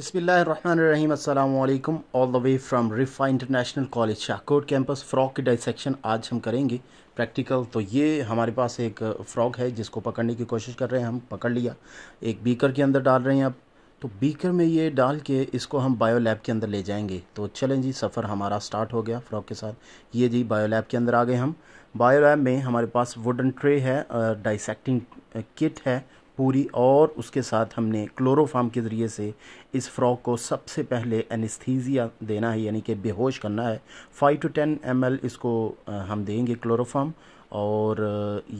अस्सलाम वालेकुम all the way from Riphah International College Shahkot campus frog की डाइसेक्शन आज हम करेंगे प्रैक्टिकल तो ये हमारे पास एक फ़्रॉक है जिसको पकड़ने की कोशिश कर रहे हैं हम पकड़ लिया एक बीकर के अंदर डाल रहे हैं अब तो बीकर में ये डाल के इसको हम बायो लैब के अंदर ले जाएंगे तो चलें जी सफ़र हमारा स्टार्ट हो गया फ़्रॉक के साथ ये जी बायो लैब के अंदर आ गए हम बायो लैब में हमारे पास वुडन ट्रे है डाइसेक्टिंग किट है पूरी और उसके साथ हमने क्लोरोफार्म के ज़रिए से इस फ्रॉक को सबसे पहले एनिस्थीजिया देना है यानी कि बेहोश करना है फाइव टू टेन एम इसको हम देंगे क्लोरोफार्म और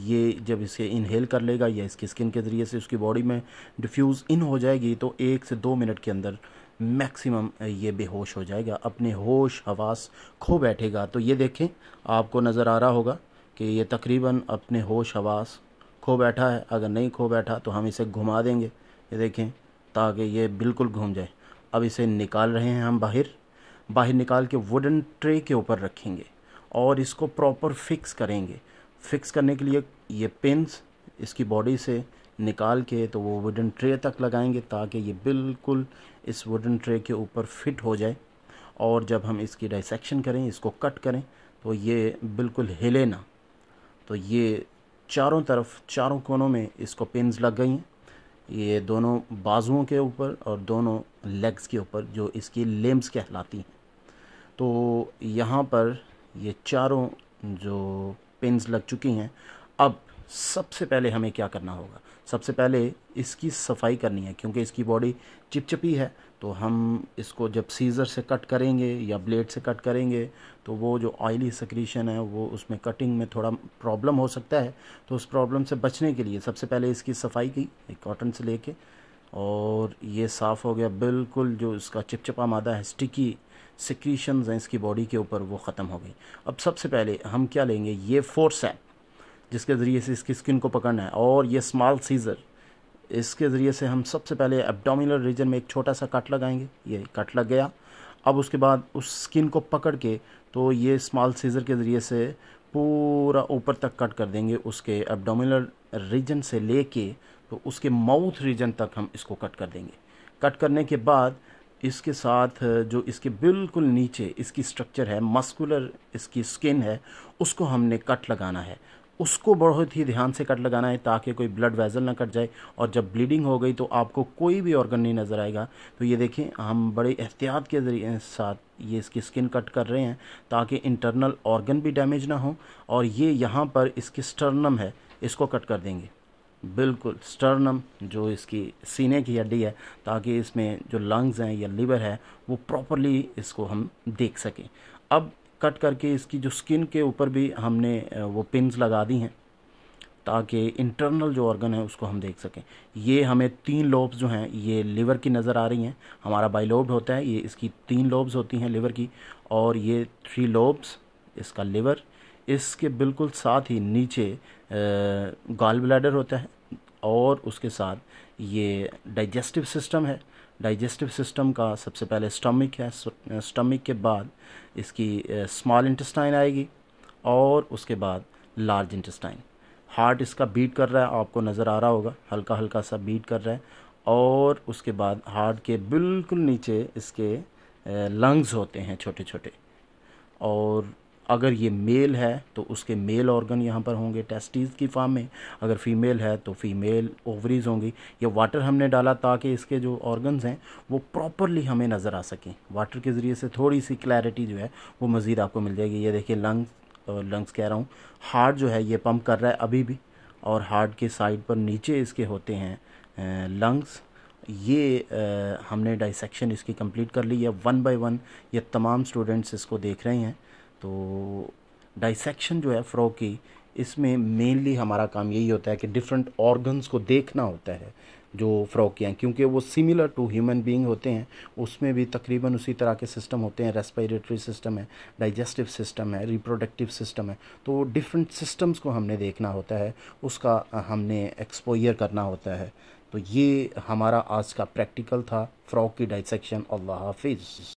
ये जब इसे इनहेल कर लेगा या इसकी स्किन के ज़रिए से उसकी बॉडी में डिफ्यूज़ इन हो जाएगी तो एक से दो मिनट के अंदर मैक्सिमम ये बेहोश हो जाएगा अपने होश हवास खो बैठेगा तो ये देखें आपको नज़र आ रहा होगा कि ये तकरीबन अपने होश हवास खो बैठा है अगर नहीं खो बैठा तो हम इसे घुमा देंगे ये देखें ताकि ये बिल्कुल घूम जाए अब इसे निकाल रहे हैं हम बाहर बाहर निकाल के वुडन ट्रे के ऊपर रखेंगे और इसको प्रॉपर फिक्स करेंगे फिक्स करने के लिए ये पिंस इसकी बॉडी से निकाल के तो वो वुडन ट्रे तक लगाएंगे ताकि ये बिल्कुल इस वुडन ट्रे के ऊपर फिट हो जाए और जब हम इसकी डाइसेक्शन करें इसको कट करें तो ये बिल्कुल हिले ना तो ये चारों तरफ चारों कोनों में इसको पिन्स लग गई हैं ये दोनों बाजुओं के ऊपर और दोनों लेग्स के ऊपर जो इसकी लेम्स कहलाती हैं तो यहाँ पर ये चारों जो पिन्स लग चुकी हैं अब सबसे पहले हमें क्या करना होगा सबसे पहले इसकी सफाई करनी है क्योंकि इसकी बॉडी चिपचिपी है तो हम इसको जब सीज़र से कट करेंगे या ब्लेड से कट करेंगे तो वो जो ऑयली सक्रीशन है वो उसमें कटिंग में थोड़ा प्रॉब्लम हो सकता है तो उस प्रॉब्लम से बचने के लिए सबसे पहले इसकी सफाई की एक कॉटन से लेके और ये साफ़ हो गया बिल्कुल जो इसका चिपचिपा मादा है स्टिकी सिक्रीशन हैं इसकी बॉडी के ऊपर वो ख़त्म हो गई अब सबसे पहले हम क्या लेंगे ये फोर्स है जिसके ज़रिए से इसकी स्किन को पकड़ना है और ये स्मॉल सीज़र इसके ज़रिए से हम सबसे पहले एब्डोमिनल रीजन में एक छोटा सा कट लगाएंगे ये कट लग गया अब उसके बाद उस स्किन को पकड़ के तो ये स्मॉल सीज़र के ज़रिए से पूरा ऊपर तक कट कर देंगे उसके एब्डोमिनल रीजन से ले के तो उसके माउथ रीजन तक हम इसको कट कर देंगे कट करने के बाद इसके साथ जो इसके बिल्कुल नीचे इसकी स्ट्रक्चर है मस्कुलर इसकी स्किन है उसको हमने कट लगाना है उसको बहुत ही ध्यान से कट लगाना है ताकि कोई ब्लड वेजल ना कट जाए और जब ब्लीडिंग हो गई तो आपको कोई भी ऑर्गन नहीं नज़र आएगा तो ये देखें हम बड़े एहतियात के जरिए साथ ये इसकी स्किन कट कर रहे हैं ताकि इंटरनल ऑर्गन भी डैमेज ना हो और ये यहाँ पर इसकी स्टर्नम है इसको कट कर देंगे बिल्कुल स्टर्नम जो इसकी सीने की हड्डी है ताकि इसमें जो लंग्स हैं या लिवर है वो प्रॉपरली इसको हम देख सकें अब कट करके इसकी जो स्किन के ऊपर भी हमने वो पिंस लगा दी हैं ताकि इंटरनल जो ऑर्गन है उसको हम देख सकें ये हमें तीन लोब्स जो हैं ये लिवर की नज़र आ रही हैं हमारा बाइलोब्ड होता है ये इसकी तीन लोब्स होती हैं लिवर की और ये थ्री लोब्स इसका लिवर इसके बिल्कुल साथ ही नीचे गाल ब्लैडर होता है और उसके साथ ये डाइजेस्टिव सिस्टम है डाइजेस्टिव सिस्टम का सबसे पहले स्टमिक है स्टमिक के बाद इसकी स्मॉल इंटेस्टाइन आएगी और उसके बाद लार्ज इंटेस्टाइन हार्ट इसका बीट कर रहा है आपको नज़र आ रहा होगा हल्का हल्का सा बीट कर रहा है और उसके बाद हार्ट के बिल्कुल नीचे इसके लंग्स होते हैं छोटे छोटे और अगर ये मेल है तो उसके मेल ऑर्गन यहाँ पर होंगे टेस्टीज़ की फार्म में अगर फीमेल है तो फीमेल ओवरीज होंगी ये वाटर हमने डाला ताकि इसके जो ऑर्गन्स हैं वो प्रॉपरली हमें नज़र आ सकें वाटर के ज़रिए से थोड़ी सी क्लैरिटी जो है वो मज़ीद आपको मिल जाएगी ये देखिए लंग्स लंग्स कह रहा हूँ हार्ट जो है ये पम्प कर रहा है अभी भी और हार्ट के साइड पर नीचे इसके होते हैं लंग्स ये आ, हमने डाइसेक्शन इसकी कंप्लीट कर ली है वन बाय वन ये तमाम स्टूडेंट्स इसको देख रहे हैं तो डाइसेक्शन जो है फ़्रॉग की इसमें मेनली हमारा काम यही होता है कि डिफरेंट ऑर्गन्स को देखना होता है जो फ्रॉग के हैं क्योंकि वो सिमिलर टू ह्यूमन बीइंग होते हैं उसमें भी तकरीबन उसी तरह के सिस्टम होते हैं रेस्पिरेटरी सिस्टम है डाइजेस्टिव सिस्टम है रिप्रोडक्टिव सिस्टम है तो डिफरेंट सिस्टम्स को हमने देखना होता है उसका हमने एक्सपोयर करना होता है तो ये हमारा आज का प्रैक्टिकल था फ्रॉग की डाइसेक्शन अल्लाह हाफिज़